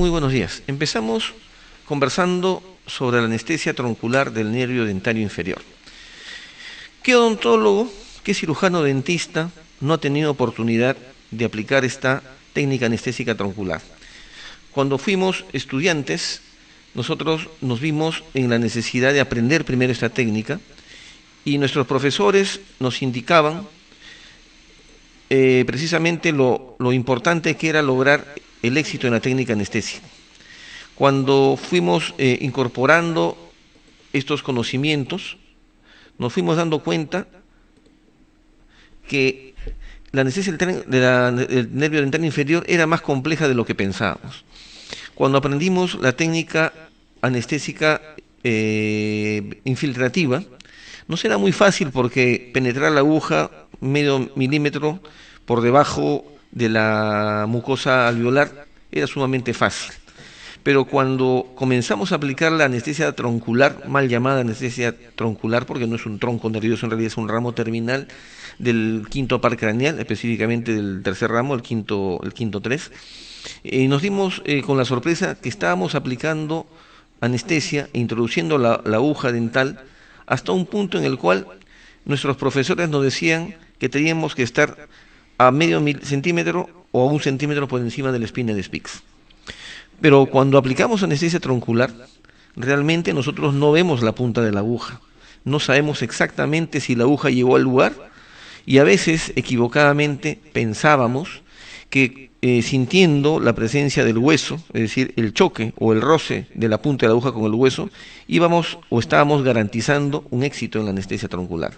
muy buenos días. Empezamos conversando sobre la anestesia troncular del nervio dentario inferior. ¿Qué odontólogo, qué cirujano dentista no ha tenido oportunidad de aplicar esta técnica anestésica troncular? Cuando fuimos estudiantes, nosotros nos vimos en la necesidad de aprender primero esta técnica y nuestros profesores nos indicaban eh, precisamente lo importante que era lograr el éxito en la técnica anestesia. Cuando fuimos eh, incorporando estos conocimientos, nos fuimos dando cuenta que la anestesia del, nervio dental inferior era más compleja de lo que pensábamos. Cuando aprendimos la técnica anestésica eh, infiltrativa, no será muy fácil porque penetrar la aguja medio milímetro por debajo de la mucosa alveolar era sumamente fácil. Pero cuando comenzamos a aplicar la anestesia troncular, mal llamada anestesia troncular, porque no es un tronco nervioso, en realidad es un ramo terminal del quinto par craneal, específicamente del tercer ramo, el quinto, el quinto tres, y eh, nos dimos eh, con la sorpresa que estábamos aplicando anestesia, introduciendo la aguja dental, hasta un punto en el cual nuestros profesores nos decían que teníamos que estar a medio centímetro o a un centímetro por encima de la espina de Spix. Pero cuando aplicamos anestesia troncular, realmente nosotros no vemos la punta de la aguja. No sabemos exactamente si la aguja llegó al lugar y a veces equivocadamente pensábamos que eh, sintiendo la presencia del hueso, es decir, el choque o el roce de la punta de la aguja con el hueso, íbamos o estábamos garantizando un éxito en la anestesia troncular.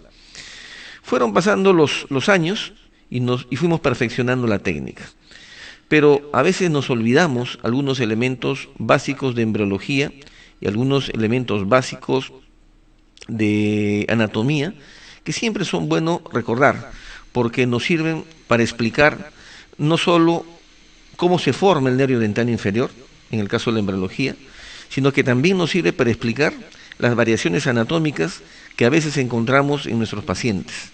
Fueron pasando los, los años y, nos, fuimos perfeccionando la técnica. Pero a veces nos olvidamos algunos elementos básicos de embriología y algunos elementos básicos de anatomía que siempre son buenos recordar porque nos sirven para explicar no solo cómo se forma el nervio dental inferior, en el caso de la embriología, sino que también nos sirve para explicar las variaciones anatómicas que a veces encontramos en nuestros pacientes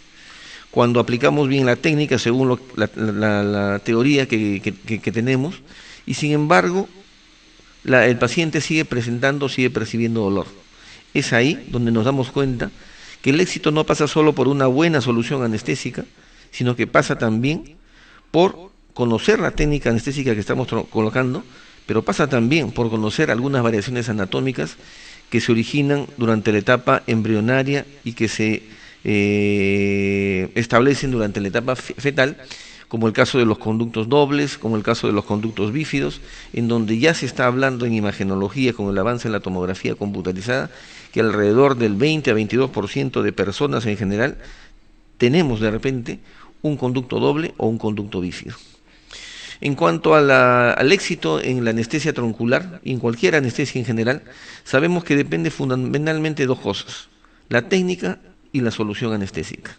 cuando aplicamos bien la técnica según la, teoría que, tenemos, y sin embargo el paciente sigue presentando, sigue percibiendo dolor. Es ahí donde nos damos cuenta que el éxito no pasa solo por una buena solución anestésica, sino que pasa también por conocer la técnica anestésica que estamos colocando, pero pasa también por conocer algunas variaciones anatómicas que se originan durante la etapa embrionaria y que se eh, establecen durante la etapa fetal, como el caso de los conductos dobles, como el caso de los conductos bífidos, en donde ya se está hablando en imagenología con el avance en la tomografía computarizada, que alrededor del 20 a 22% de personas en general tenemos de repente un conducto doble o un conducto bífido. En cuanto al éxito en la anestesia troncular, en cualquier anestesia en general, sabemos que depende fundamentalmente de dos cosas, la técnica y la solución anestésica.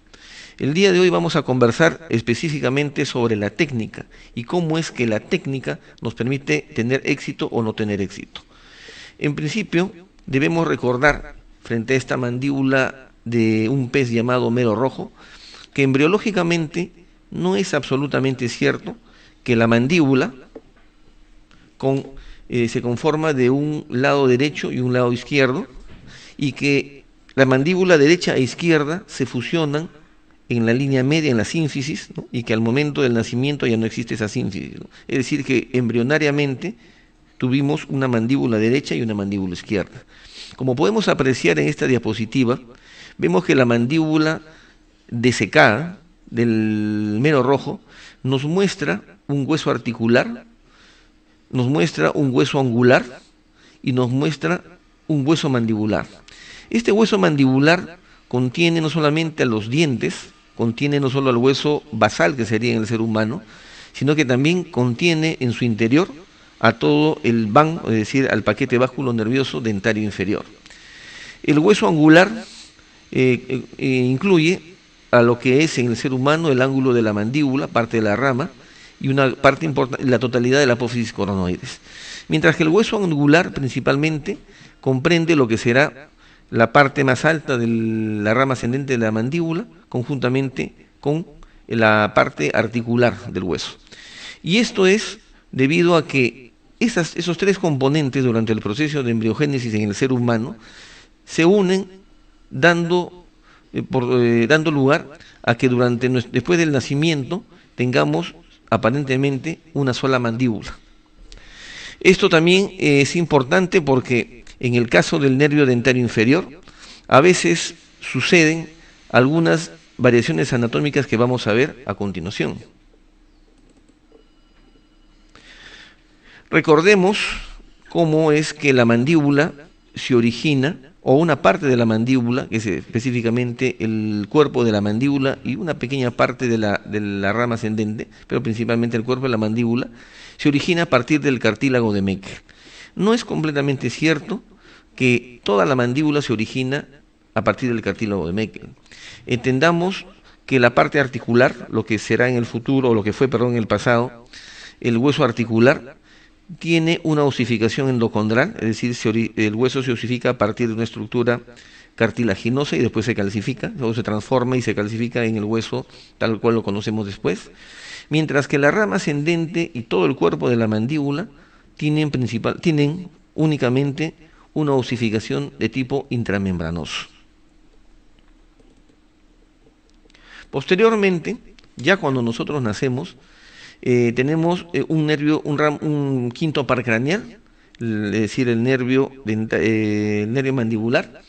El día de hoy vamos a conversar específicamente sobre la técnica y cómo es que la técnica nos permite tener éxito o no tener éxito. En principio, debemos recordar frente a esta mandíbula de un pez llamado mero rojo que embriológicamente no es absolutamente cierto que la mandíbula eh, se conforma de un lado derecho y un lado izquierdo y que la mandíbula derecha e izquierda se fusionan en la línea media, en la sínfisis, y que al momento del nacimiento ya no existe esa sínfisis. Es decir, que embrionariamente tuvimos una mandíbula derecha y una mandíbula izquierda. Como podemos apreciar en esta diapositiva, vemos que la mandíbula desecada del mero rojo nos muestra un hueso articular, nos muestra un hueso angular y nos muestra un hueso mandibular. Este hueso mandibular contiene no solamente a los dientes, contiene no solo al hueso basal que sería en el ser humano, sino que también contiene en su interior a todo el van, es decir, al paquete básculo nervioso dentario inferior. El hueso angular eh, eh, eh, incluye a lo que es en el ser humano el ángulo de la mandíbula, parte de la rama, y una parte importante, la totalidad de la apófisis coronoides. Mientras que el hueso angular principalmente comprende lo que será la parte más alta de la rama ascendente de la mandíbula, conjuntamente con la parte articular del hueso. Y esto es debido a que esos tres componentes durante el proceso de embriogénesis en el ser humano se unen dando, eh, eh, dando lugar a que durante después del nacimiento tengamos aparentemente una sola mandíbula. Esto también es importante porque en el caso del nervio dentario inferior, a veces suceden algunas variaciones anatómicas que vamos a ver a continuación. Recordemos cómo es que la mandíbula se origina, o una parte de la mandíbula, que es específicamente el cuerpo de la mandíbula y una pequeña parte de la, rama ascendente, pero principalmente el cuerpo de la mandíbula, se origina a partir del cartílago de Meckel. No es completamente cierto que toda la mandíbula se origina a partir del cartílago de Meckel. Entendamos que la parte articular, lo que será en el futuro, o lo que fue, perdón, en el pasado, el hueso articular, tiene una osificación endocondral, es decir, el hueso se osifica a partir de una estructura cartilaginosa y después se calcifica, luego se transforma y se calcifica en el hueso tal cual lo conocemos después, mientras que la rama ascendente y todo el cuerpo de la mandíbula tienen, principal, tienen únicamente una osificación de tipo intramembranoso. Posteriormente, ya cuando nosotros nacemos, eh, tenemos eh, un nervio, un, quinto par craneal, es decir, el nervio, eh, el nervio mandibular,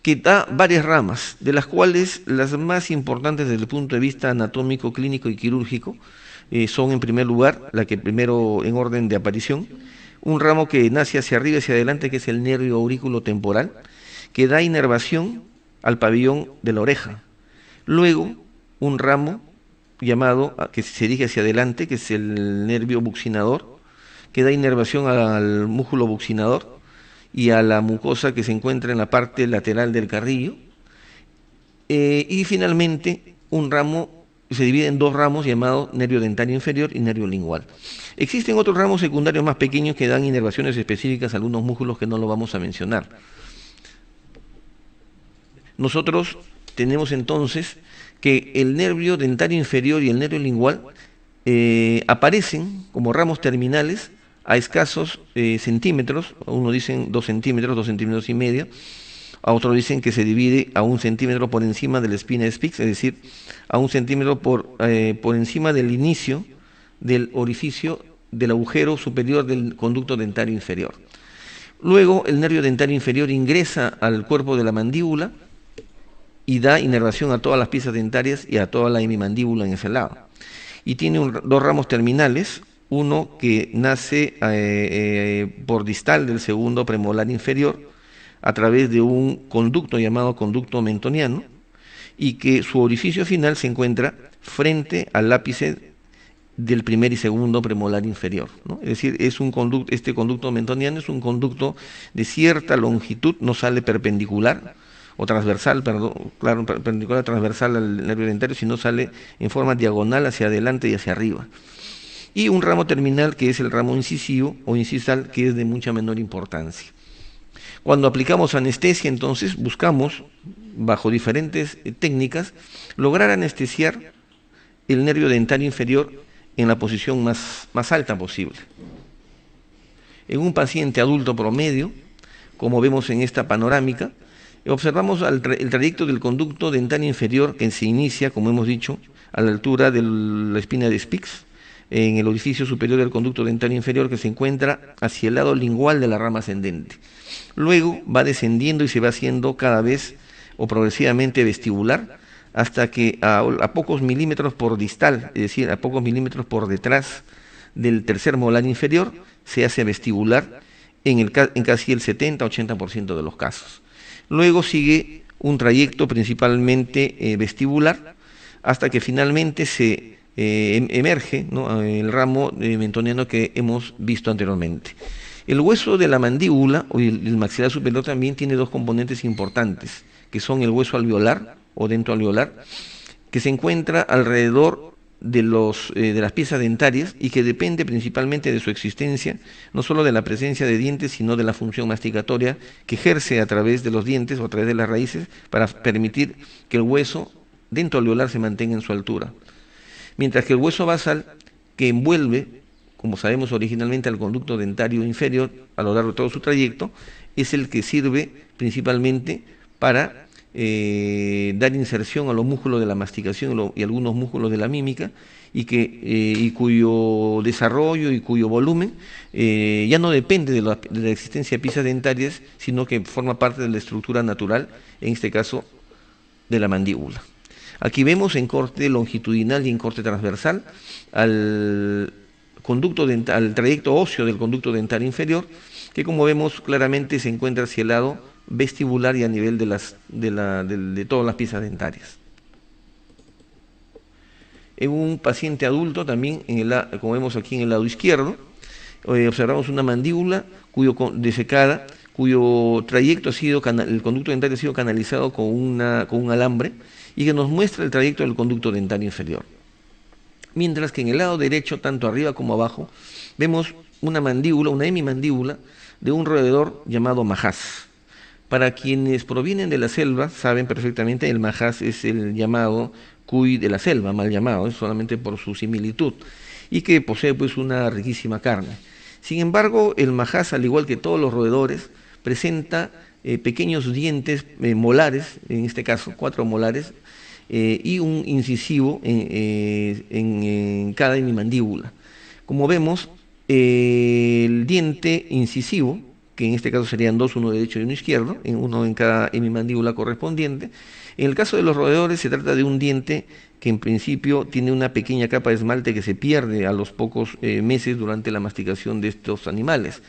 que da varias ramas, de las cuales las más importantes desde el punto de vista anatómico, clínico y quirúrgico eh, son en primer lugar, la que primero en orden de aparición, un ramo que nace hacia arriba y hacia adelante, que es el nervio aurículo temporal, que da inervación al pabellón de la oreja. Luego, un ramo llamado, ah, que se dirige hacia adelante, que es el nervio buccinador, que da inervación al músculo buccinador y a la mucosa que se encuentra en la parte lateral del carrillo. Eh, y finalmente, un ramo se divide en dos ramos llamados nervio dentario inferior y nervio lingual. Existen otros ramos secundarios más pequeños que dan inervaciones específicas a algunos músculos que no lo vamos a mencionar. Nosotros tenemos entonces que el nervio dentario inferior y el nervio lingual eh, aparecen como ramos terminales a escasos eh, centímetros, uno dicen dos centímetros, dos centímetros y medio, a otros dicen que se divide a un centímetro por encima de la espina spix, es decir, a un centímetro por, eh, por encima del inicio del orificio del agujero superior del conducto dentario inferior. Luego el nervio dentario inferior ingresa al cuerpo de la mandíbula y da inervación a todas las piezas dentarias y a toda la hemimandíbula en ese lado. Y tiene dos ramos terminales, uno que nace eh, eh, por distal del segundo premolar inferior, a través de un conducto llamado conducto mentoniano y que su orificio final se encuentra frente al ápice del primer y segundo premolar inferior. Es decir, es un conducto, este conducto mentoniano es un conducto de cierta longitud, no sale perpendicular o transversal, perdón, claro, perpendicular transversal al nervio dentario, sino sale en forma diagonal hacia adelante y hacia arriba. Y un ramo terminal que es el ramo incisivo o incisal, que es de mucha menor importancia. Cuando aplicamos anestesia, entonces buscamos, bajo diferentes eh, técnicas, lograr anestesiar el nervio dental inferior en la posición más, alta posible. En un paciente adulto promedio, como vemos en esta panorámica, observamos el trayecto del conducto dental inferior que se inicia, como hemos dicho, a la altura de la espina de Spix, en el orificio superior del conducto dental inferior que se encuentra hacia el lado lingual de la rama ascendente. Luego va descendiendo y se va haciendo cada vez o progresivamente vestibular hasta que a, pocos milímetros por distal, es decir, a pocos milímetros por detrás del tercer molar inferior, se hace vestibular en, casi el 70-80% de los casos. Luego sigue un trayecto principalmente eh, vestibular hasta que finalmente se eh, em, emerge el ramo de eh, mentoniano que hemos visto anteriormente. El hueso de la mandíbula o el, maxilar superior también tiene dos componentes importantes, que son el hueso alveolar o alveolar que se encuentra alrededor de, los, eh, de las piezas dentarias y que depende principalmente de su existencia, no solo de la presencia de dientes, sino de la función masticatoria que ejerce a través de los dientes o a través de las raíces para permitir que el hueso alveolar se mantenga en su altura. Mientras que el hueso basal, que envuelve como sabemos originalmente al conducto dentario inferior a lo largo de todo su trayecto, es el que sirve principalmente para eh, dar inserción a los músculos de la masticación y algunos músculos de la mímica y, que, eh, cuyo desarrollo y cuyo volumen eh, ya no depende de la, de la existencia de piezas dentarias, sino que forma parte de la estructura natural, en este caso de la mandíbula. Aquí vemos en corte longitudinal y en corte transversal al conducto dental, al trayecto óseo del conducto dental inferior, que como vemos claramente se encuentra hacia el lado vestibular y a nivel de, las, de, todas las piezas dentarias. En eh, un paciente adulto también, en el, como vemos aquí en el lado izquierdo, eh, observamos una mandíbula cuyo desecada, cuyo trayecto ha sido, el conducto dental ha sido canalizado con, una, con un alambre y que nos muestra el trayecto del conducto dental inferior. Mientras que en el lado derecho, tanto arriba como abajo, vemos una mandíbula, una hemimandíbula de un roedor llamado majaz. Para quienes provienen de la selva, saben perfectamente, el majaz es el llamado cuy de la selva, mal llamado, solamente por su similitud, y que posee pues una riquísima carne. Sin embargo, el majaz, al igual que todos los roedores, presenta eh, pequeños dientes eh, molares, en este caso cuatro molares, eh, y un incisivo en, eh, cada mandíbula. Como vemos, el diente incisivo, que en este caso serían dos, uno derecho y uno izquierdo, en uno en cada mandíbula correspondiente. En el caso de los roedores se trata de un diente que en principio tiene una pequeña capa de esmalte que se pierde a los pocos eh, meses durante la masticación de estos animales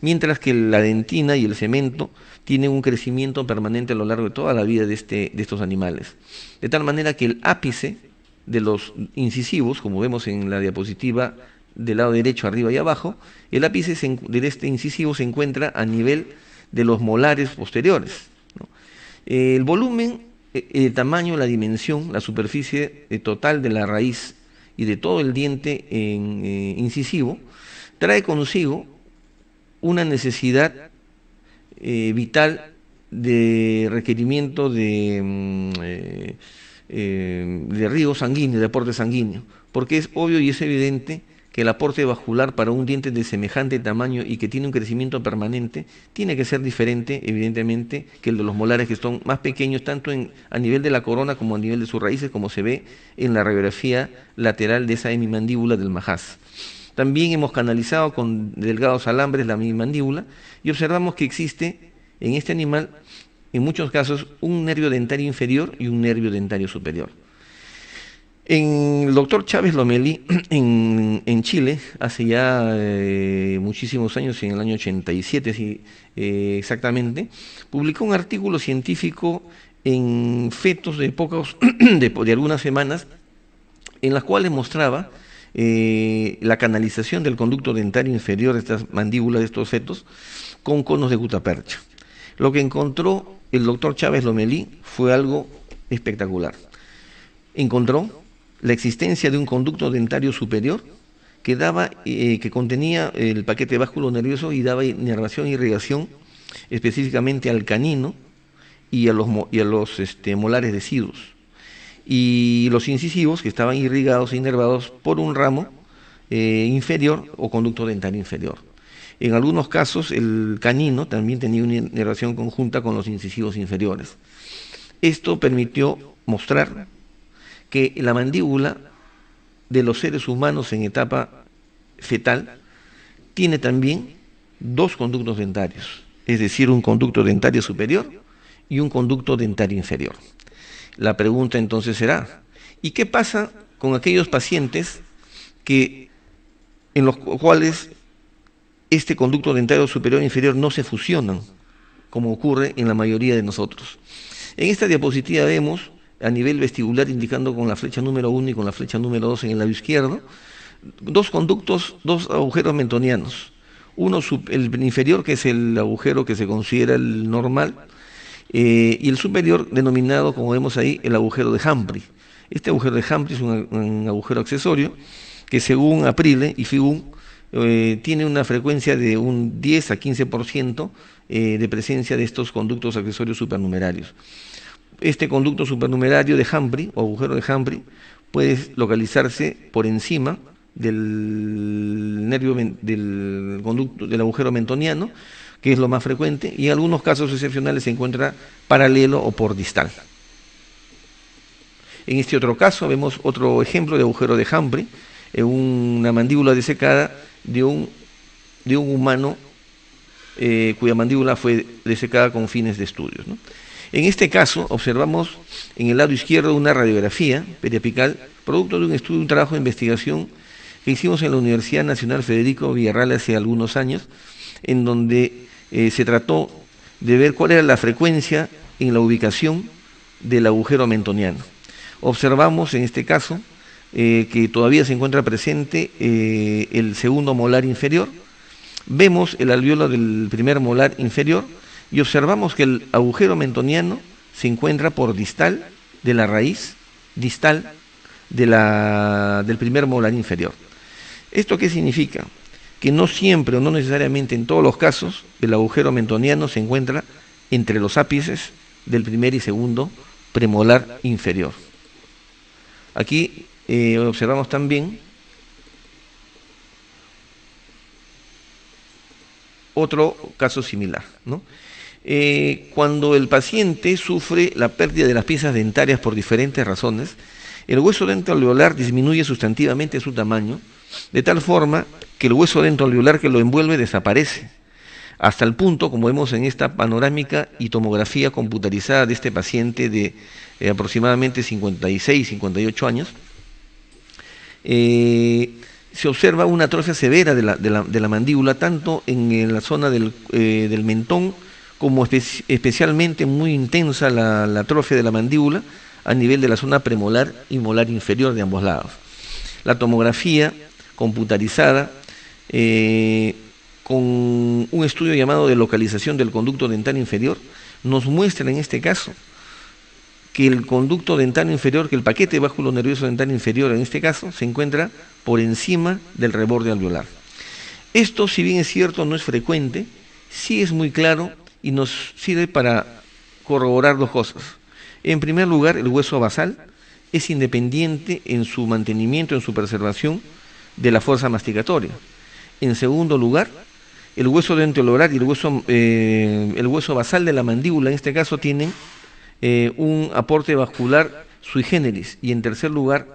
mientras que la dentina y el cemento tienen un crecimiento permanente a lo largo de toda la vida de, este, de estos animales. De tal manera que el ápice de los incisivos, como vemos en la diapositiva del lado derecho, arriba y abajo, el ápice de este incisivo se encuentra a nivel de los molares posteriores. Eh, el volumen, eh, eh, el tamaño, la dimensión, la superficie total de la raíz y de todo el diente incisivo trae consigo una necesidad eh, vital de requerimiento de, mm, eh, eh, de riego sanguíneo, de aporte sanguíneo, porque es obvio y es evidente que el aporte vascular para un diente de semejante tamaño y que tiene un crecimiento permanente tiene que ser diferente, evidentemente, que el de los molares que son más pequeños, tanto a nivel de la corona como a nivel de sus raíces, como se ve en la radiografía lateral de esa hemimandíbula del majaz. También hemos canalizado con delgados alambres la mandíbula y observamos que existe en este animal, en muchos casos, un nervio dentario inferior y un nervio dentario superior. En el doctor Chávez Lomeli, en, Chile, hace ya eh, muchísimos años, en el año 87 eh, exactamente, publicó un artículo científico en fetos de, de algunas semanas, en las cuales mostraba eh, la canalización del conducto dentario inferior de estas mandíbulas de estos fetos con conos de gutapercha. Lo que encontró el doctor Chávez Lomelí fue algo espectacular. Encontró la existencia de un conducto dentario superior que, daba, eh, que contenía el paquete básculo nervioso y daba inervación y e irrigación específicamente al canino y a los, a este, molares deciduos y los incisivos que estaban irrigados e inervados por un ramo eh, inferior o conducto dental inferior. En algunos casos el canino también tenía una inervación conjunta con los incisivos inferiores. Esto permitió mostrar que la mandíbula de los seres humanos en etapa fetal tiene también dos conductos dentarios, es decir, un conducto dentario superior y un conducto dentario inferior. La pregunta entonces será, ¿y qué pasa con aquellos pacientes que, en los cuales este conducto dentario superior e inferior no se fusionan, como ocurre en la mayoría de nosotros? En esta diapositiva vemos a nivel vestibular, indicando con la flecha número 1 y con la flecha número 2 en el lado izquierdo, dos conductos, dos agujeros mentonianos. Uno, el inferior, que es el agujero que se considera el normal, eh, y el superior denominado, como vemos ahí, el agujero de Humphrey. Este agujero de Humphrey es un, agujero accesorio que según Aprile y Figún eh, tiene una frecuencia de un 10 a 15% eh, de presencia de estos conductos accesorios supernumerarios. Este conducto supernumerario de Humphrey o agujero de Humphrey puede localizarse por encima del nervio del conducto del agujero mentoniano que es lo más frecuente, y en algunos casos excepcionales se encuentra paralelo o por distal. En este otro caso vemos otro ejemplo de agujero de hambre, en una mandíbula desecada de un, de un humano eh, cuya mandíbula fue desecada con fines de estudios. En este caso observamos en el lado izquierdo una radiografía periapical, producto de un estudio, un trabajo de investigación que hicimos en la Universidad Nacional Federico Villarreal hace algunos años, en donde eh, se trató de ver cuál era la frecuencia en la ubicación del agujero mentoniano. Observamos en este caso eh, que todavía se encuentra presente eh, el segundo molar inferior, vemos el alveolo del primer molar inferior y observamos que el agujero mentoniano se encuentra por distal de la raíz, distal del primer molar inferior. ¿Esto qué significa? que no siempre o no necesariamente en todos los casos el agujero mentoniano se encuentra entre los ápices del primer y segundo premolar inferior. Aquí eh, observamos también otro caso similar. Eh, cuando el paciente sufre la pérdida de las piezas dentarias por diferentes razones, el hueso dental alveolar disminuye sustantivamente su tamaño, de tal forma que el hueso dentro alveolar que lo envuelve desaparece, hasta el punto, como vemos en esta panorámica y tomografía computarizada de este paciente de eh, aproximadamente 56, 58 años, eh, se observa una atrofia severa de la, mandíbula, tanto en, la zona del, eh, mentón, como especialmente muy intensa la, atrofia de la mandíbula a nivel de la zona premolar y molar inferior de ambos lados. La tomografía computarizada eh, con un estudio llamado de localización del conducto dental inferior, nos muestra en este caso que el conducto dental inferior, que el paquete básculo nervioso dental inferior en este caso, se encuentra por encima del reborde alveolar. Esto, si bien es cierto, no es frecuente, sí es muy claro y nos sirve para corroborar dos cosas. En primer lugar, el hueso basal es independiente en su mantenimiento, en su preservación de la fuerza masticatoria. En segundo lugar, el hueso dentolorar y el hueso, eh, el hueso basal de la mandíbula en este caso tienen eh, un aporte vascular sui generis. Y en tercer lugar,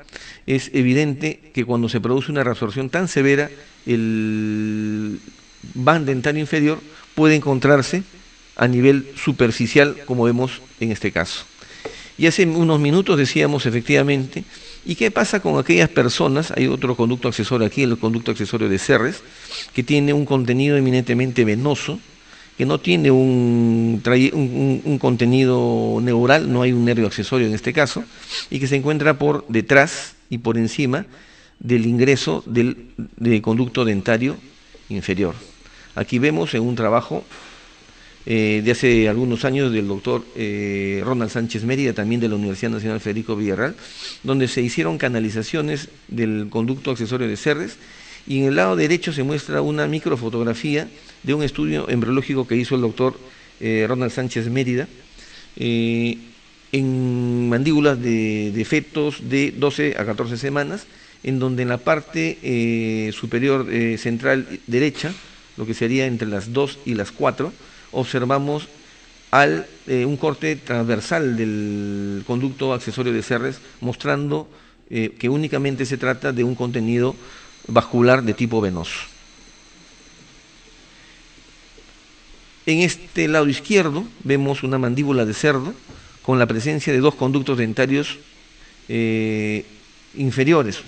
es evidente que cuando se produce una resorción tan severa, el van dental inferior puede encontrarse a nivel superficial, como vemos en este caso. Y hace unos minutos decíamos efectivamente ¿Y qué pasa con aquellas personas? Hay otro conducto accesorio aquí, el conducto accesorio de Cerres, que tiene un contenido eminentemente venoso, que no tiene un, contenido neural, no hay un nervio accesorio en este caso, y que se encuentra por detrás y por encima del ingreso del, del conducto dentario inferior. Aquí vemos en un trabajo eh, de hace algunos años del doctor eh, Ronald Sánchez Mérida, también de la Universidad Nacional Federico Villarreal, donde se hicieron canalizaciones del conducto accesorio de Cerres y en el lado derecho se muestra una microfotografía de un estudio embriológico que hizo el doctor eh, Ronald Sánchez Mérida en mandíbulas de, defectos de 12 a 14 semanas, en donde en la parte superior central derecha, lo que sería entre las 2 y las 4, observamos al, eh, un corte transversal del conducto accesorio de cerres mostrando eh, que únicamente se trata de un contenido vascular de tipo venoso. En este lado izquierdo vemos una mandíbula de cerdo con la presencia de dos conductos dentarios eh, inferiores,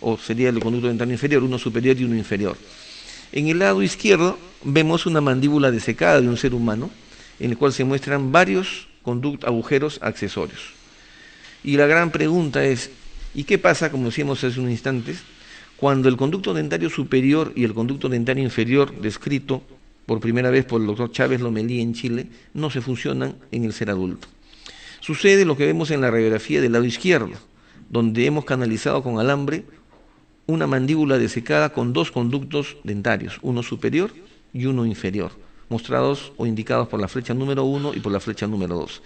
o sería el conducto dentario inferior, uno superior y uno inferior. En el lado izquierdo vemos una mandíbula desecada de un ser humano, en el cual se muestran varios agujeros accesorios. Y la gran pregunta es, ¿y qué pasa, como decíamos hace unos instantes, cuando el conducto dentario superior y el conducto dentario inferior, descrito por primera vez por el doctor Chávez Lomelí en Chile, no se funcionan en el ser adulto? Sucede lo que vemos en la radiografía del lado izquierdo, donde hemos canalizado con alambre una mandíbula desecada con dos conductos dentarios, uno superior y uno inferior, mostrados o indicados por la flecha número 1 y por la flecha número 2.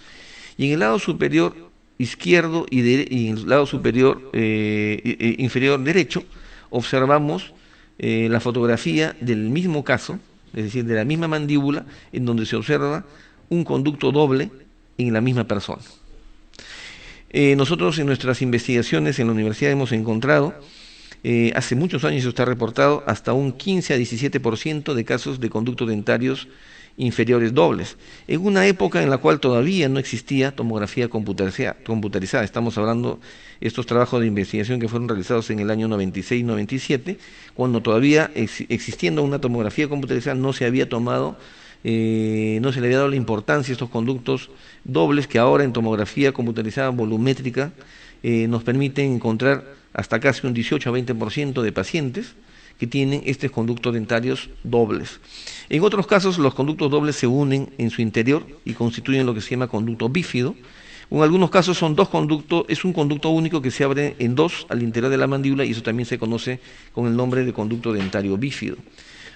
Y en el lado superior izquierdo y, en el lado superior eh, eh, inferior derecho observamos eh, la fotografía del mismo caso, es decir, de la misma mandíbula, en donde se observa un conducto doble en la misma persona. nosotros en nuestras investigaciones en la universidad hemos encontrado eh, hace muchos años se está reportado hasta un 15 a 17% de casos de conductos dentarios inferiores dobles, en una época en la cual todavía no existía tomografía computarizada. Estamos hablando de estos trabajos de investigación que fueron realizados en el año 96-97, cuando todavía existiendo una tomografía computarizada no se había tomado, eh, no se le había dado la importancia a estos conductos dobles que ahora en tomografía computarizada volumétrica eh, nos permiten encontrar hasta casi un 18 a 20% de pacientes que tienen estos conductos dentarios dobles. En otros casos, los conductos dobles se unen en su interior y constituyen lo que se llama conducto bífido. En algunos casos son dos conductos, es un conducto único que se abre en dos al interior de la mandíbula y eso también se conoce con el nombre de conducto dentario bífido.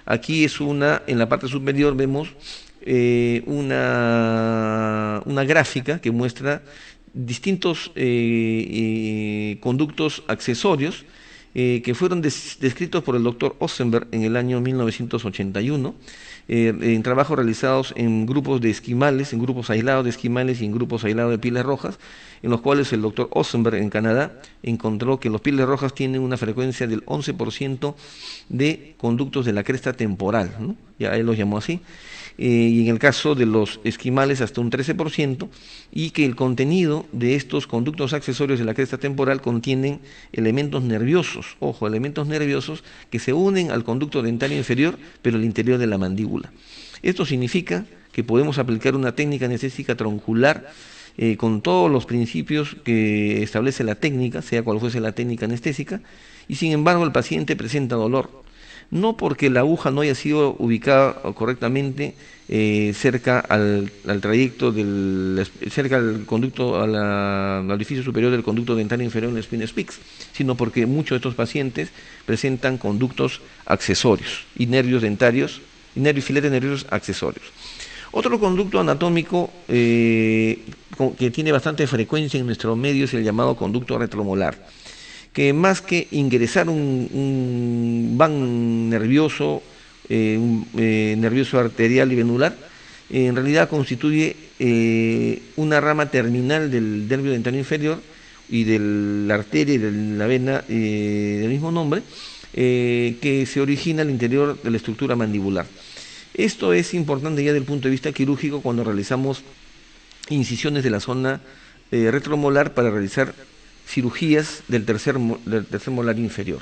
Aquí es una, en la parte superior vemos eh, una, una gráfica que muestra distintos eh, eh, conductos accesorios eh, que fueron descritos por el doctor Osenberg en el año 1981, en trabajos realizados en grupos de esquimales, en grupos aislados de esquimales y en grupos aislados de pilas rojas, en los cuales el doctor Ossenberg en Canadá encontró que los pilas rojas tienen una frecuencia del 11% de conductos de la cresta temporal, ya él los llamó así, eh, y en el caso de los esquimales hasta un 13%, y que el contenido de estos conductos accesorios de la cresta temporal contienen elementos nerviosos, ojo, elementos nerviosos que se unen al conducto dentario inferior, pero al interior de la mandíbula. Esto significa que podemos aplicar una técnica anestésica troncular eh, con todos los principios que establece la técnica, sea cual fuese la técnica anestésica, y sin embargo el paciente presenta dolor no porque la aguja no haya sido ubicada correctamente eh, cerca al, trayecto del cerca al conducto al orificio superior del conducto dental inferior en el spin Spix, sino porque muchos de estos pacientes presentan conductos accesorios y nervios dentarios y nervios, filetes nerviosos accesorios. Otro conducto anatómico eh, que tiene bastante frecuencia en nuestro medio es el llamado conducto retromolar que más que ingresar un, van nervioso, eh, eh, nervioso arterial y venular, eh, en realidad constituye una rama terminal del nervio dentario inferior y de la arteria y de la vena del mismo nombre, que se origina al interior de la estructura mandibular. Esto es importante ya desde el punto de vista quirúrgico cuando realizamos incisiones de la zona retromolar para realizar cirugías del tercer, del tercer molar inferior.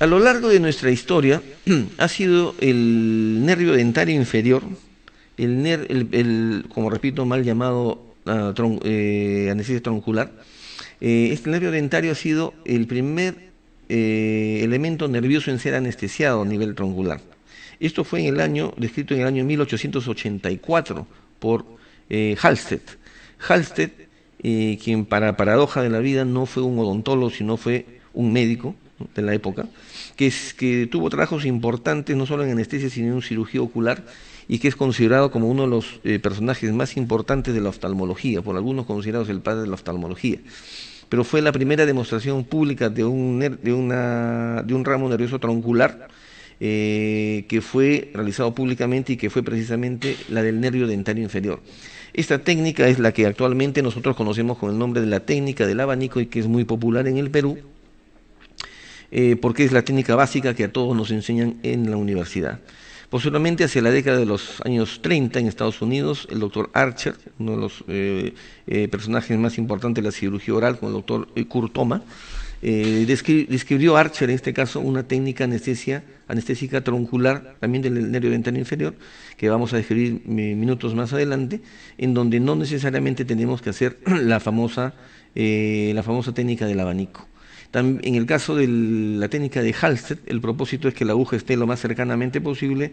A lo largo de nuestra historia ha sido el nervio dentario inferior, el, el, como repito, mal llamado ah, eh, anestesia troncular, eh, este nervio dentario ha sido el primer eh, elemento nervioso en ser anestesiado a nivel troncular. Esto fue en el año, descrito en el año 1884 por Halsted. Halsted quien para paradoja de la vida no fue un odontólogo, sino fue un médico de la época, que, tuvo trabajos importantes no solo en anestesia, sino en cirugía ocular, y que es considerado como uno de los eh, personajes más importantes de la oftalmología, por algunos considerados el padre de la oftalmología. Pero fue la primera demostración pública de un, ramo nervioso troncular eh, que fue realizado públicamente y que fue precisamente la del nervio dentario inferior. Esta técnica es la que actualmente nosotros conocemos con el nombre de la técnica del abanico y que es muy popular en el Perú, eh, porque es la técnica básica que a todos nos enseñan en la universidad. Posteriormente, hacia la década de los años 30 en Estados Unidos, el doctor Archer, uno de los eh, eh, personajes más importantes de la cirugía oral con el doctor Kurtoma, eh, describió Archer, en este caso, una técnica anestesia, anestésica troncular, también del nervio dentario inferior, que vamos a describir eh, minutos más adelante, en donde no necesariamente tenemos que hacer la famosa, eh, la famosa técnica del abanico. en el caso de la técnica de Halsted el propósito es que la aguja esté lo más cercanamente posible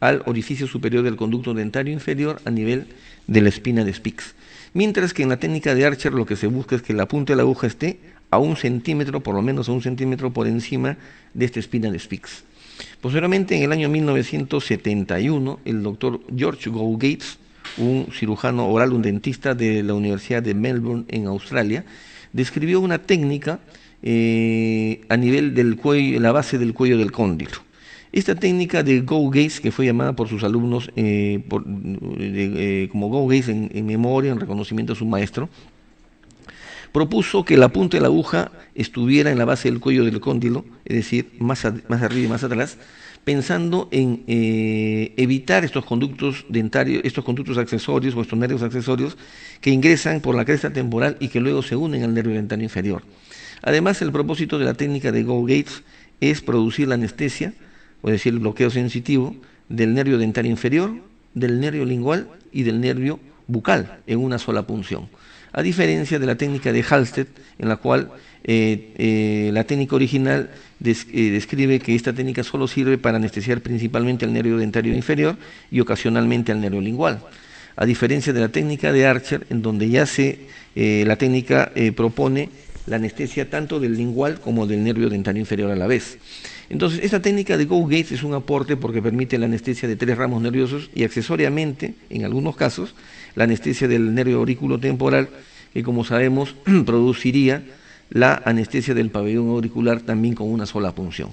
al orificio superior del conducto dentario inferior a nivel de la espina de Spix. Mientras que en la técnica de Archer lo que se busca es que la punta de la aguja esté a un centímetro, por lo menos a un centímetro por encima de este de Spix. Posteriormente, en el año 1971, el doctor George Go Gates, un cirujano oral, un dentista de la Universidad de Melbourne en Australia, describió una técnica eh, a nivel del cuello, la base del cuello del cóndilo. Esta técnica de Go Gates, que fue llamada por sus alumnos eh, por, eh, como Go Gates en, en, memoria, en reconocimiento a su maestro, propuso que la punta de la aguja estuviera en la base del cuello del cóndilo, es decir, más, más arriba y más atrás, pensando en eh, evitar estos conductos dentarios, estos conductos accesorios o estos nervios accesorios que ingresan por la cresta temporal y que luego se unen al nervio dentario inferior. Además, el propósito de la técnica de Go Gates es producir la anestesia, o decir, el bloqueo sensitivo del nervio dentario inferior, del nervio lingual y del nervio bucal en una sola punción a diferencia de la técnica de Halsted, en la cual eh, eh, la técnica original eh, describe que esta técnica solo sirve para anestesiar principalmente al nervio dentario inferior y ocasionalmente al nervio lingual. A diferencia de la técnica de Archer, en donde ya se, la técnica propone la anestesia tanto del lingual como del nervio dentario inferior a la vez. Entonces, esta técnica de Go Gates es un aporte porque permite la anestesia de tres ramos nerviosos y accesoriamente, en algunos casos, la anestesia del nervio temporal que como sabemos produciría la anestesia del pabellón auricular también con una sola punción.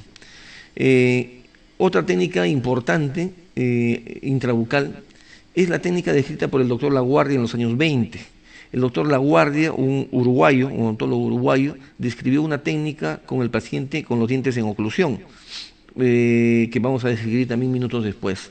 Eh, otra técnica importante eh, intrabucal es la técnica descrita por el doctor Laguardia en los años 20. El doctor Laguardia, un uruguayo, un odontólogo uruguayo, describió una técnica con el paciente con los dientes en oclusión, eh, que vamos a describir también minutos después.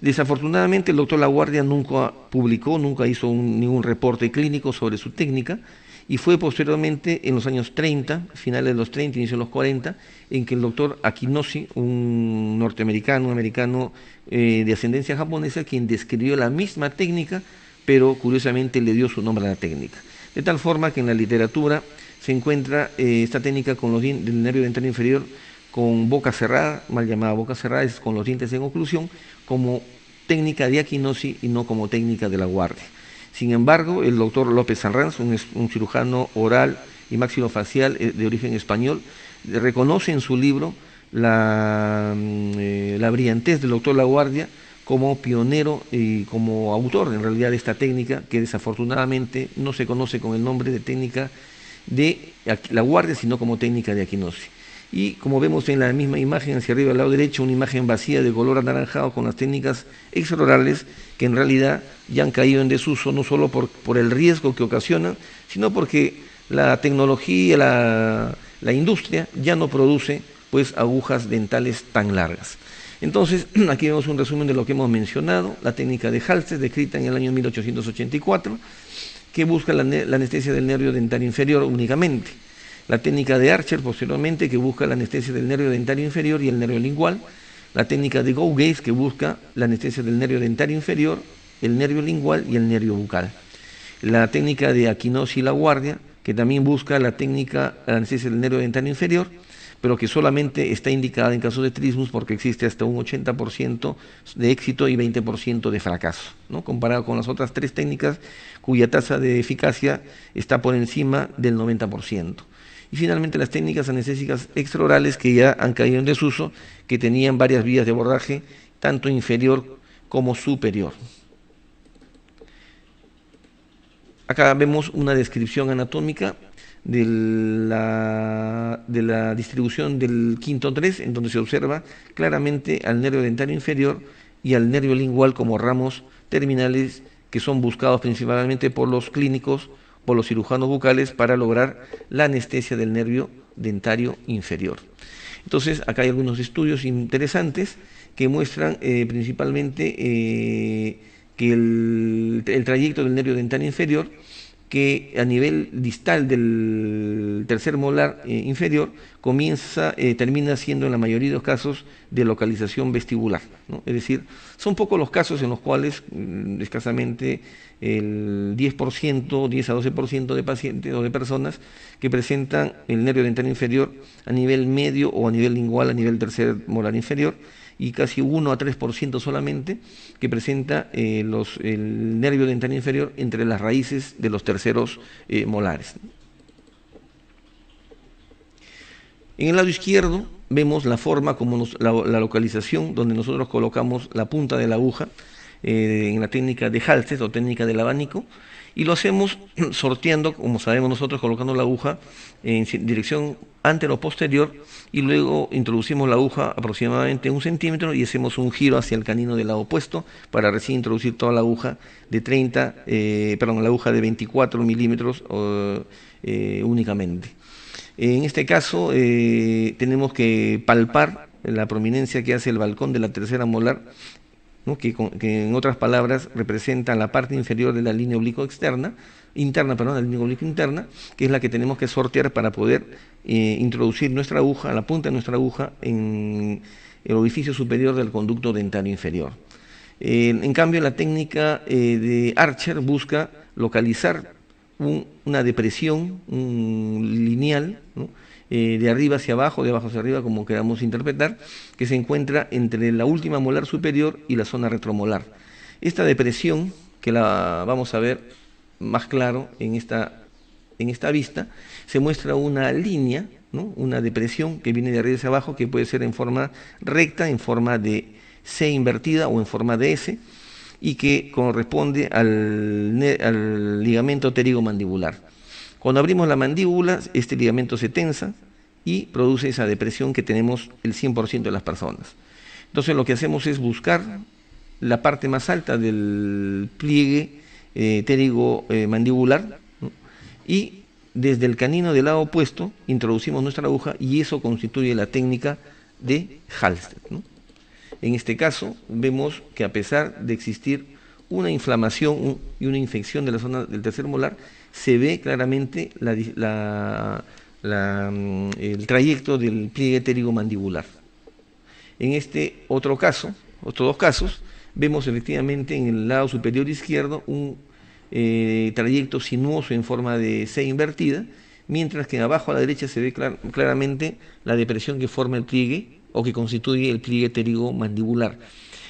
Desafortunadamente, el doctor La Guardia nunca publicó, nunca hizo ningún reporte clínico sobre su técnica y fue posteriormente en los años 30, finales de los 30, inicio de los 40, en que el doctor Akinoshi, un norteamericano, un americano eh, de ascendencia japonesa, quien describió la misma técnica, pero curiosamente le dio su nombre a la técnica. De tal forma que en la literatura se encuentra eh, esta técnica con los del nervio dental inferior con boca cerrada, mal llamada boca cerrada, es con los dientes en oclusión, como técnica de aquinosis y no como técnica de la guardia. Sin embargo, el doctor López Sanranz, un, cirujano oral y maxilofacial eh, de origen español, reconoce en su libro mm, eh, la, brillantez del doctor La Guardia como pionero y como autor en realidad de esta técnica que desafortunadamente no se conoce con el nombre de técnica de la guardia, sino como técnica de aquinosis y como vemos en la misma imagen hacia arriba al lado derecho, una imagen vacía de color anaranjado con las técnicas explorables que en realidad ya han caído en desuso no solo por, por el riesgo que ocasionan, sino porque la tecnología, la, la industria ya no produce pues agujas dentales tan largas. Entonces, aquí vemos un resumen de lo que hemos mencionado, la técnica de Halsted descrita en el año 1884, que busca la anestesia del nervio dental inferior únicamente la técnica de Archer posteriormente que busca la anestesia del nervio dentario inferior y el nervio lingual, la técnica de Gates, que busca la anestesia del nervio dentario inferior, el nervio lingual y el nervio bucal, la técnica de Aquinoz y La Guardia que también busca la técnica la anestesia del nervio dentario inferior, pero que solamente está indicada en caso de trismus porque existe hasta un 80% de éxito y 20% de fracaso, ¿no? comparado con las otras tres técnicas cuya tasa de eficacia está por encima del 90%. Y finalmente las técnicas anestésicas extraorales que ya han caído en desuso, que tenían varias vías de abordaje, tanto inferior como superior. Acá vemos una descripción anatómica de la, distribución del quinto 3, en donde se observa claramente al nervio dentario inferior y al nervio lingual como ramos terminales que son buscados principalmente por los clínicos por los cirujanos bucales para lograr la anestesia del nervio dentario inferior. Entonces, acá hay algunos estudios interesantes que muestran eh, principalmente eh, que el, trayecto del nervio dentario inferior, que a nivel distal del tercer molar eh, inferior, comienza, termina siendo en la mayoría de los casos de localización vestibular. Es decir, son pocos los casos en los cuales mm, escasamente el 10%, 10 a 12% de pacientes o de personas que presentan el nervio dental inferior a nivel medio o a nivel lingual, a nivel tercer molar inferior, y casi 1 a 3% solamente que presenta eh, los, el nervio dental inferior entre las raíces de los terceros eh, molares. En el lado izquierdo vemos la forma, como la localización donde nosotros colocamos la punta de la aguja eh, en la técnica de halsted o técnica del abanico, y lo hacemos sorteando, como sabemos nosotros, colocando la aguja en dirección anterior o posterior y luego introducimos la aguja aproximadamente un centímetro y hacemos un giro hacia el canino del lado opuesto para recién introducir toda la aguja de 30, eh, perdón, la aguja de 24 milímetros eh, únicamente. En este caso tenemos que palpar la prominencia que hace el balcón de la tercera molar que, en otras palabras representa la parte inferior de la línea oblicua externa, interna, perdón, la línea oblicua interna, que es la que tenemos que sortear para poder eh, introducir nuestra aguja, la punta de nuestra aguja, en el orificio superior del conducto dentario inferior. Eh, en cambio, la técnica eh, de Archer busca localizar una depresión lineal, ¿no? Eh, de arriba hacia abajo, de abajo hacia arriba, como queramos interpretar, que se encuentra entre la última molar superior y la zona retromolar. Esta depresión, que la vamos a ver más claro en esta, en esta vista, se muestra una línea, ¿no? una depresión que viene de arriba hacia abajo, que puede ser en forma recta, en forma de C invertida o en forma de S, y que corresponde al, al ligamento pterigomandibular. mandibular cuando abrimos la mandíbula, este ligamento se tensa y produce esa depresión que tenemos el 100% de las personas. Entonces lo que hacemos es buscar la parte más alta del pliegue eh, térigo eh, mandibular y desde el canino del lado opuesto introducimos nuestra aguja y eso constituye la técnica de Halstead. En este caso vemos que a pesar de existir una inflamación y una infección de la zona del tercer molar, se ve claramente mm, el trayecto del pliegue mandibular. En este otro caso, otros dos casos, vemos efectivamente en el lado superior izquierdo un eh, trayecto sinuoso en forma de C invertida, mientras que abajo a la derecha se ve claramente la depresión que forma el pliegue o que constituye el pliegue etérico mandibular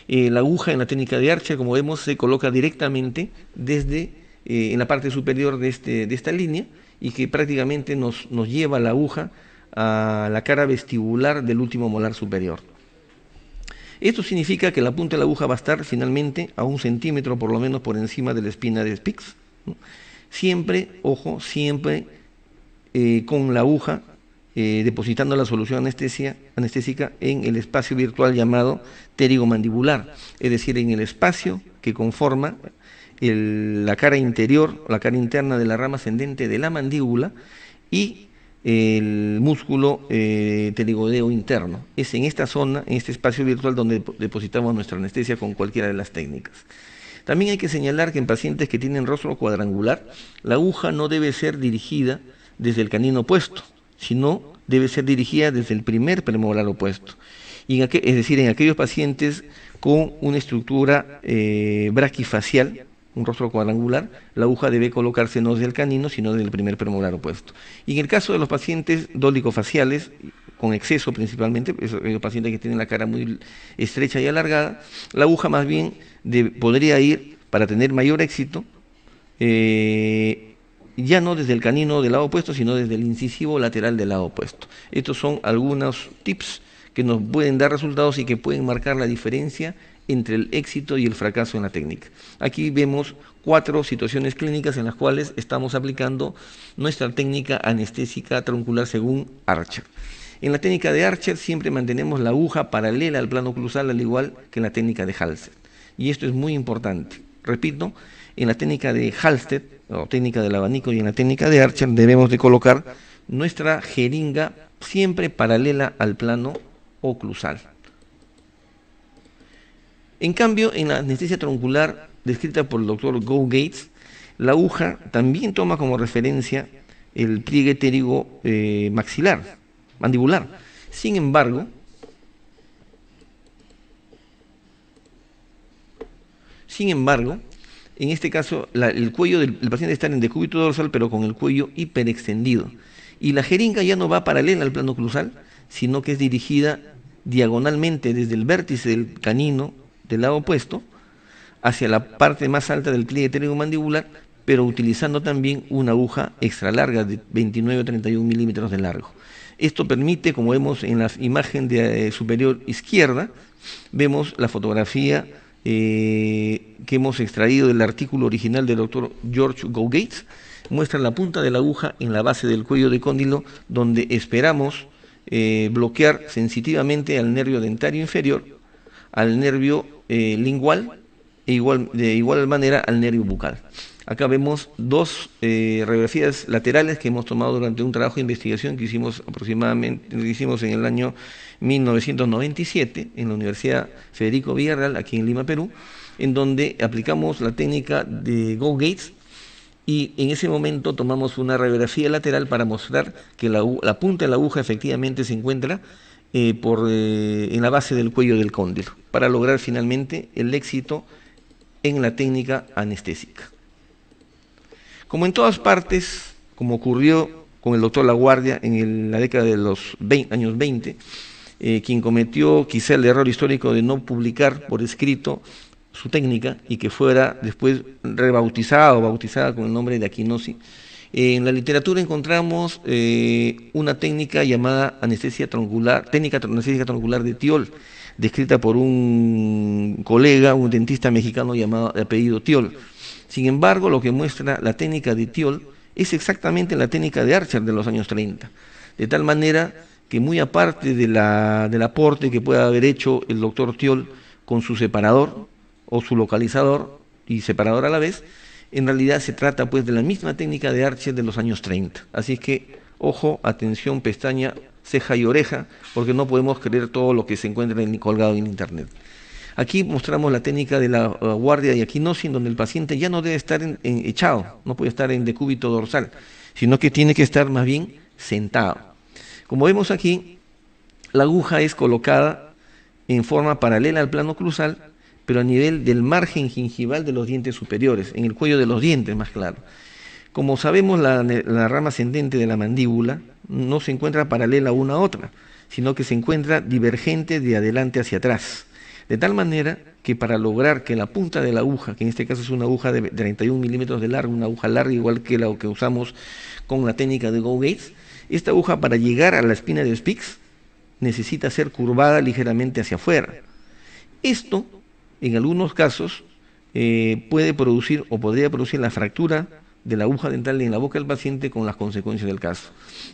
eh, la aguja en la técnica de Archer, como vemos, se coloca directamente desde eh, en la parte superior de, este, de esta línea y que prácticamente nos, lleva la aguja a la cara vestibular del último molar superior. Esto significa que la punta de la aguja va a estar finalmente a un centímetro por lo menos por encima de la espina de Spix. Siempre, ojo, siempre eh, con la aguja eh, depositando la solución anestésica en el espacio virtual llamado pterigomandibular, es decir, en el espacio que conforma la cara interior, la cara interna de la rama ascendente de la mandíbula y el músculo eh, teligodeo interno. Es en esta zona, en este espacio virtual donde depositamos nuestra anestesia con cualquiera de las técnicas. También hay que señalar que en pacientes que tienen rostro cuadrangular, la aguja no debe ser dirigida desde el canino opuesto, sino debe ser dirigida desde el primer premolar opuesto. Y es decir, en aquellos pacientes con una estructura eh, braquifacial, un rostro cuadrangular, la aguja debe colocarse no desde el canino, sino desde el primer premolar opuesto. Y en el caso de los pacientes dólico-faciales, con exceso principalmente, esos eh, pacientes que tienen la cara muy estrecha y alargada, la aguja más bien podría ir, para tener mayor éxito, eh, ya no desde el canino del lado opuesto, sino desde el incisivo lateral del lado opuesto. Estos son algunos tips que nos pueden dar resultados y que pueden marcar la diferencia entre el éxito y el fracaso en la técnica. Aquí vemos cuatro situaciones clínicas en las cuales estamos aplicando nuestra técnica anestésica truncular según Archer. En la técnica de Archer siempre mantenemos la aguja paralela al plano oclusal al igual que en la técnica de Halsted Y esto es muy importante. Repito, en la técnica de Halsted o técnica del abanico y en la técnica de Archer debemos de colocar nuestra jeringa siempre paralela al plano oclusal. En cambio, en la anestesia troncular descrita por el doctor Go Gates, la aguja también toma como referencia el pliegue térigo eh, maxilar, mandibular. Sin embargo, sin embargo, en este caso el cuello del paciente está en decúbito dorsal, pero con el cuello hiperextendido. Y la jeringa ya no va paralela al plano cruzal, sino que es dirigida diagonalmente desde el vértice del canino del lado opuesto hacia la parte más alta del térmico mandibular, pero utilizando también una aguja extra larga de 29 o 31 milímetros de largo. Esto permite, como vemos en la imagen de, eh, superior izquierda, vemos la fotografía eh, que hemos extraído del artículo original del doctor George Gates. muestra la punta de la aguja en la base del cuello de cóndilo, donde esperamos eh, bloquear sensitivamente al nervio dentario inferior al nervio eh, lingual e igual, de igual manera al nervio bucal. Acá vemos dos eh, radiografías laterales que hemos tomado durante un trabajo de investigación que hicimos aproximadamente hicimos en el año 1997 en la Universidad Federico Villarreal, aquí en Lima, Perú, en donde aplicamos la técnica de Go Gates y en ese momento tomamos una radiografía lateral para mostrar que la punta de la aguja efectivamente se encuentra eh, eh, en la base del cuello del cóndil, para lograr finalmente el éxito en la técnica anestésica. Como en todas partes, como ocurrió con el doctor Guardia en la década de los años 20, eh, quien cometió quizá el error histórico de no publicar por escrito su técnica y que fuera después rebautizada o bautizada con el nombre de Aquinosi, en la literatura encontramos eh, una técnica llamada anestesia troncular, técnica anestesia troncular de Tiol, descrita por un colega, un dentista mexicano llamado de apellido Tiol. Sin embargo, lo que muestra la técnica de Tiol es exactamente la técnica de Archer de los años 30. De tal manera que muy aparte del aporte que pueda haber hecho el doctor Tiol con su separador o su localizador y separador a la vez, en realidad se trata pues de la misma técnica de Arches de los años 30. Así que ojo, atención, pestaña, ceja y oreja, porque no podemos creer todo lo que se encuentra colgado en Internet. Aquí mostramos la técnica de la eh, guardia de sin donde el paciente ya no debe estar echado, no puede estar en decúbito dorsal, sino que tiene que estar más bien sentado. Como vemos aquí, la aguja es colocada en forma paralela al plano cruzal pero a nivel del margen gingival de los dientes superiores, en el cuello de los dientes más claro. Como sabemos, la, rama ascendente de la mandíbula no se encuentra paralela una a otra, sino que se encuentra divergente de adelante hacia atrás. De tal manera que para lograr que la punta de la aguja, que en este caso es una aguja de 31 milímetros de largo, una aguja larga igual que la que usamos con la técnica de Go Gates, esta aguja para llegar a la espina de Spix necesita ser curvada ligeramente hacia afuera. Esto en algunos casos eh, puede producir o podría producir la fractura de la aguja dental en la boca del paciente con las consecuencias del caso.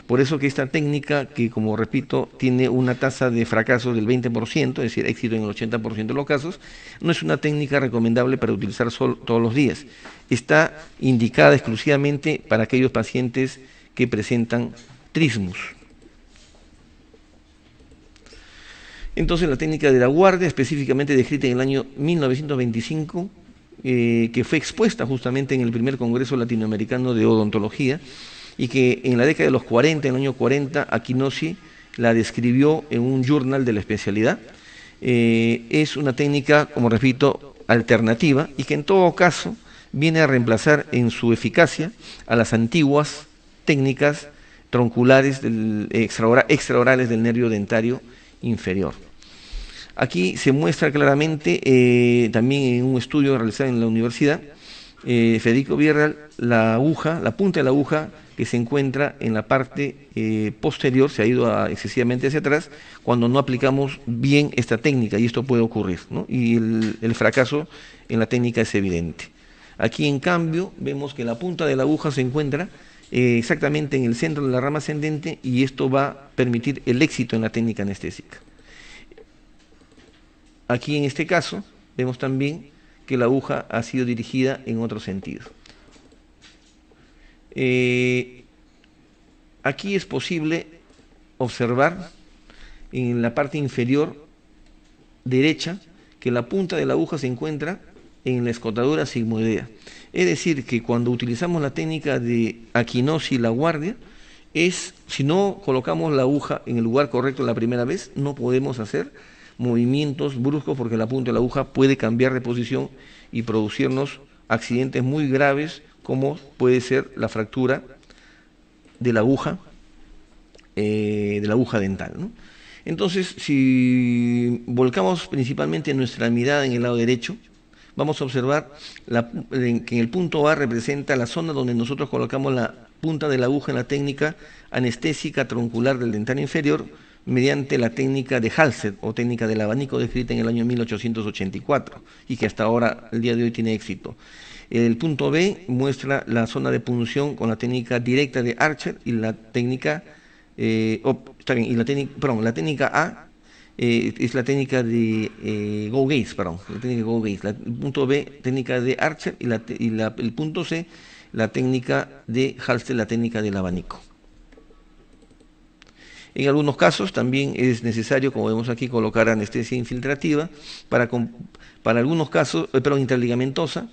Por eso que esta técnica, que como repito, tiene una tasa de fracaso del 20%, es decir, éxito en el 80% de los casos, no es una técnica recomendable para utilizar todos los días. Está indicada exclusivamente para aquellos pacientes que presentan trismus. Entonces la técnica de la guardia, específicamente descrita en el año 1925, eh, que fue expuesta justamente en el primer Congreso Latinoamericano de Odontología, y que en la década de los 40, en el año 40, Aquinosi la describió en un journal de la especialidad. Eh, es una técnica, como repito, alternativa y que en todo caso viene a reemplazar en su eficacia a las antiguas técnicas tronculares extraorales del nervio dentario inferior. Aquí se muestra claramente, eh, también en un estudio realizado en la universidad, eh, Federico Vierral, la aguja, la punta de la aguja que se encuentra en la parte eh, posterior, se ha ido excesivamente hacia atrás, cuando no aplicamos bien esta técnica, y esto puede ocurrir, y el fracaso en la técnica es evidente. Aquí, en cambio, vemos que la punta de la aguja se encuentra eh, exactamente en el centro de la rama ascendente y esto va a permitir el éxito en la técnica anestésica. Aquí en este caso vemos también que la aguja ha sido dirigida en otro sentido. Eh, aquí es posible observar en la parte inferior derecha que la punta de la aguja se encuentra en la escotadura sigmoidea. Es decir, que cuando utilizamos la técnica de aquinosis la guardia, es, si no colocamos la aguja en el lugar correcto la primera vez, no podemos hacer movimientos bruscos porque la punta de la aguja puede cambiar de posición y producirnos accidentes muy graves como puede ser la fractura de la aguja, eh, de la aguja dental. Entonces, si volcamos principalmente nuestra mirada en el lado derecho, vamos a observar que en el punto A representa la zona donde nosotros colocamos la punta de la aguja en la técnica anestésica troncular del dentario inferior mediante la técnica de Halser o técnica del abanico descrita en el año 1884 y que hasta ahora, el día de hoy, tiene éxito. El punto B muestra la zona de punción con la técnica directa de Archer y la técnica, eh, y la, la técnica A eh, es la técnica de eh, Go Gaze, perdón, la técnica de Go el punto B, técnica de Archer, y, el punto C, la técnica de Halstead, la técnica del abanico. En algunos casos también es necesario, como vemos aquí, colocar anestesia infiltrativa para, para algunos casos, pero eh, perdón, interligamentosa,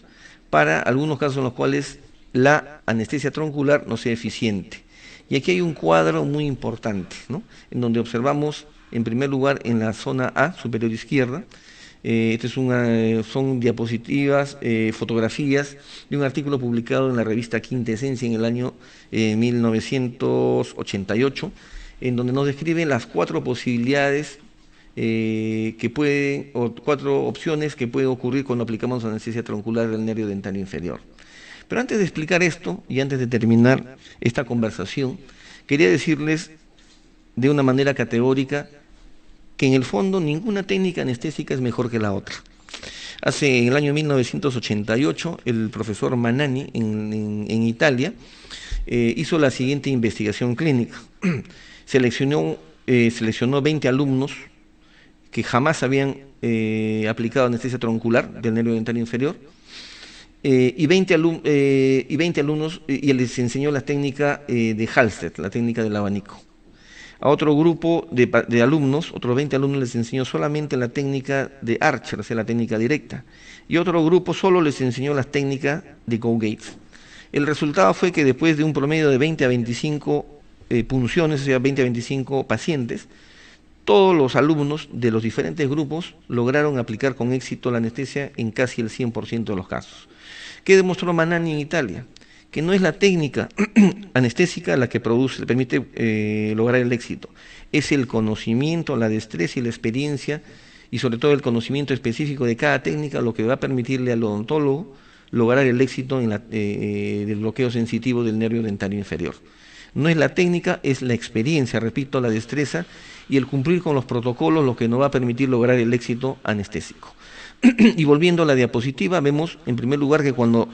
para algunos casos en los cuales la anestesia troncular no sea eficiente. Y aquí hay un cuadro muy importante, ¿no? en donde observamos en primer lugar en la zona A, superior izquierda. Eh, Estas eh, son diapositivas, eh, fotografías de un artículo publicado en la revista Quinta Esencia en el año 1988, en donde nos describen las cuatro posibilidades que pueden, o cuatro opciones que puede ocurrir cuando aplicamos anestesia troncular del nervio dental inferior. Pero antes de explicar esto y antes de terminar esta conversación, quería decirles de una manera categórica que en el fondo ninguna técnica anestésica es mejor que la otra. Hace en el año 1988, el profesor Manani en, Italia eh, hizo la siguiente investigación clínica. seleccionó, eh, seleccionó 20 alumnos que jamás habían eh, aplicado anestesia troncular del nervio dental inferior. y, 20 alumnos, y les enseñó la técnica de Halsted, la técnica del abanico. A otro grupo de, alumnos, otros 20 alumnos, les enseñó solamente la técnica de Archer, o sea, la técnica directa. Y otro grupo solo les enseñó las técnicas de Go El resultado fue que después de un promedio de 20 a 25 eh, punciones, o sea, 20 a 25 pacientes, todos los alumnos de los diferentes grupos lograron aplicar con éxito la anestesia en casi el 100% de los casos. ¿Qué demostró Manani en Italia? que no es la técnica anestésica la que produce, permite eh, lograr el éxito, es el conocimiento, la destreza y la experiencia y sobre todo el conocimiento específico de cada técnica lo que va a permitirle al odontólogo lograr el éxito en eh, eh, del bloqueo sensitivo del nervio dentario inferior. No es la técnica, es la experiencia, repito, la destreza y el cumplir con los protocolos lo que nos va a permitir lograr el éxito anestésico. y volviendo a la diapositiva, vemos en primer lugar que cuando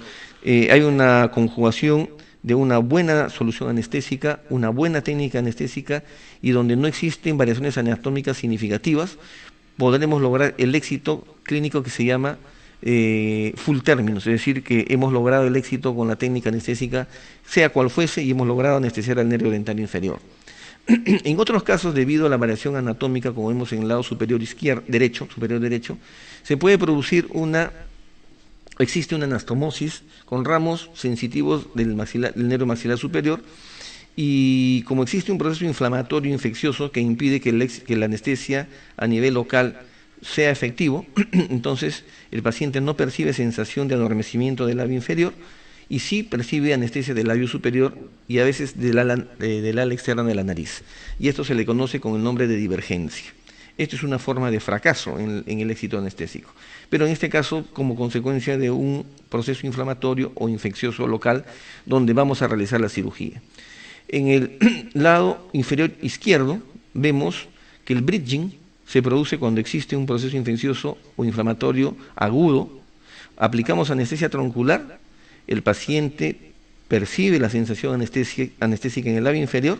eh, hay una conjugación de una buena solución anestésica, una buena técnica anestésica y donde no existen variaciones anatómicas significativas, podremos lograr el éxito clínico que se llama eh, full término, es decir, que hemos logrado el éxito con la técnica anestésica, sea cual fuese, y hemos logrado anestesiar al nervio dental inferior. en otros casos, debido a la variación anatómica, como vemos en el lado superior izquierdo, derecho, superior derecho, se puede producir una existe una anastomosis con ramos sensitivos del, nervio maxilar superior y como existe un proceso inflamatorio infeccioso que impide que, la anestesia a nivel local sea efectivo, entonces el paciente no percibe sensación de adormecimiento del labio inferior y sí percibe anestesia del labio superior y a veces del ala, eh, del ala externa de la nariz. Y esto se le conoce con el nombre de divergencia. Esto es una forma de fracaso en, el éxito anestésico. Pero en este caso, como consecuencia de un proceso inflamatorio o infeccioso local, donde vamos a realizar la cirugía. En el lado inferior izquierdo vemos que el bridging se produce cuando existe un proceso infeccioso o inflamatorio agudo. Aplicamos anestesia troncular, el paciente percibe la sensación anestésica en el labio inferior,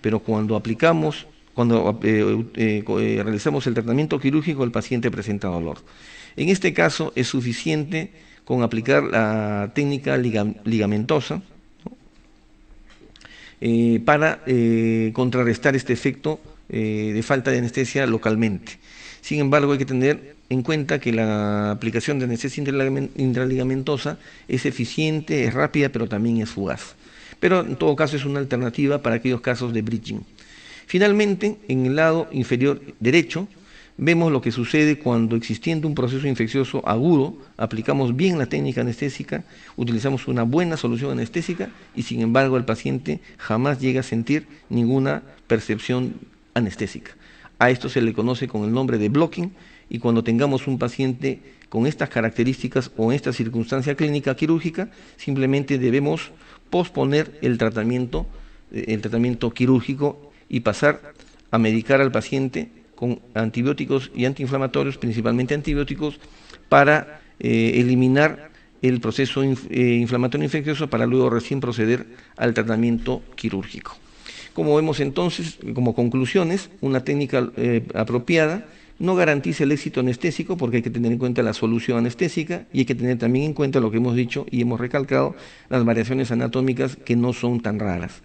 pero cuando aplicamos cuando eh, eh, eh, realizamos el tratamiento quirúrgico el paciente presenta dolor. En este caso es suficiente con aplicar la técnica ligamentosa para contrarrestar este efecto de falta de anestesia localmente. Sin embargo, hay que tener en cuenta que la aplicación de anestesia intraligamentosa es eficiente, es rápida, pero también es fugaz. Pero en todo caso es una alternativa para aquellos casos de bridging. Finalmente, en el lado inferior derecho, vemos lo que sucede cuando existiendo un proceso infeccioso agudo, aplicamos bien la técnica anestésica, utilizamos una buena solución anestésica y sin embargo el paciente jamás llega a sentir ninguna percepción anestésica. A esto se le conoce con el nombre de blocking y cuando tengamos un paciente con estas características o en esta circunstancia clínica quirúrgica, simplemente debemos posponer el tratamiento eh, el tratamiento quirúrgico y pasar a medicar al paciente con antibióticos y antiinflamatorios, principalmente antibióticos, para eh, eliminar el proceso eh, inflamatorio infeccioso para luego recién proceder al tratamiento quirúrgico. Como vemos entonces, como conclusiones, una técnica eh, apropiada no garantiza el éxito anestésico porque hay que tener en cuenta la solución anestésica y hay que tener también en cuenta lo que hemos dicho y hemos recalcado, las variaciones anatómicas que no son tan raras.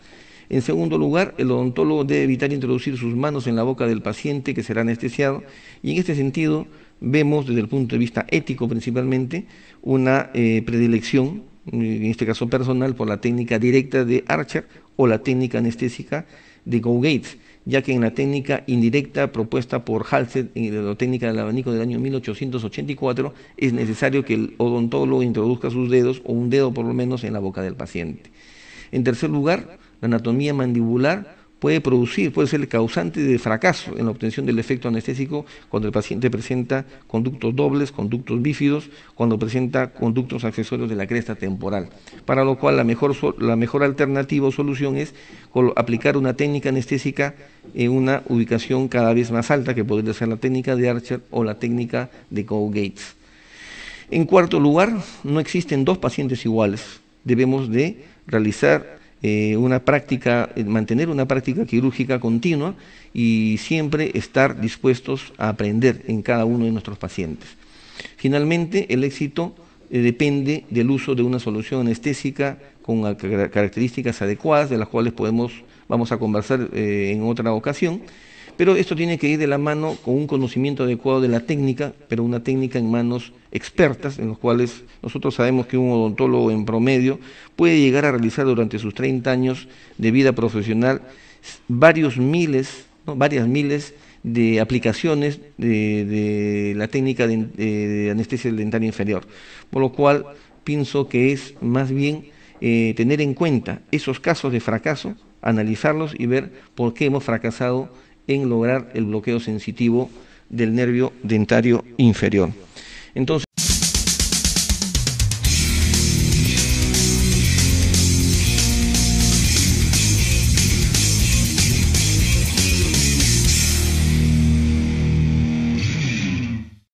En segundo lugar, el odontólogo debe evitar introducir sus manos en la boca del paciente que será anestesiado y en este sentido vemos desde el punto de vista ético principalmente una eh, predilección, en este caso personal, por la técnica directa de Archer o la técnica anestésica de Gates, ya que en la técnica indirecta propuesta por Halsted en la técnica del abanico del año 1884 es necesario que el odontólogo introduzca sus dedos o un dedo por lo menos en la boca del paciente. En tercer lugar, la anatomía mandibular puede producir, puede ser el causante de fracaso en la obtención del efecto anestésico cuando el paciente presenta conductos dobles, conductos bífidos, cuando presenta conductos accesorios de la cresta temporal. Para lo cual la mejor, la mejor alternativa o solución es aplicar una técnica anestésica en una ubicación cada vez más alta, que podría ser la técnica de Archer o la técnica de Cole gates En cuarto lugar, no existen dos pacientes iguales. Debemos de realizar eh, una práctica, eh, mantener una práctica quirúrgica continua y siempre estar dispuestos a aprender en cada uno de nuestros pacientes. Finalmente, el éxito eh, depende del uso de una solución anestésica con características adecuadas, de las cuales podemos, vamos a conversar en otra ocasión. Pero esto tiene que ir de la mano con un conocimiento adecuado de la técnica, pero una técnica en manos expertas, en los cuales nosotros sabemos que un odontólogo en promedio puede llegar a realizar durante sus 30 años de vida profesional varios miles, varias miles de aplicaciones de, la técnica de, anestesia anestesia dentario inferior. Por lo cual, pienso que es más bien eh, tener en cuenta esos casos de fracaso, analizarlos y ver por qué hemos fracasado en lograr el bloqueo sensitivo del nervio dentario inferior. Entonces,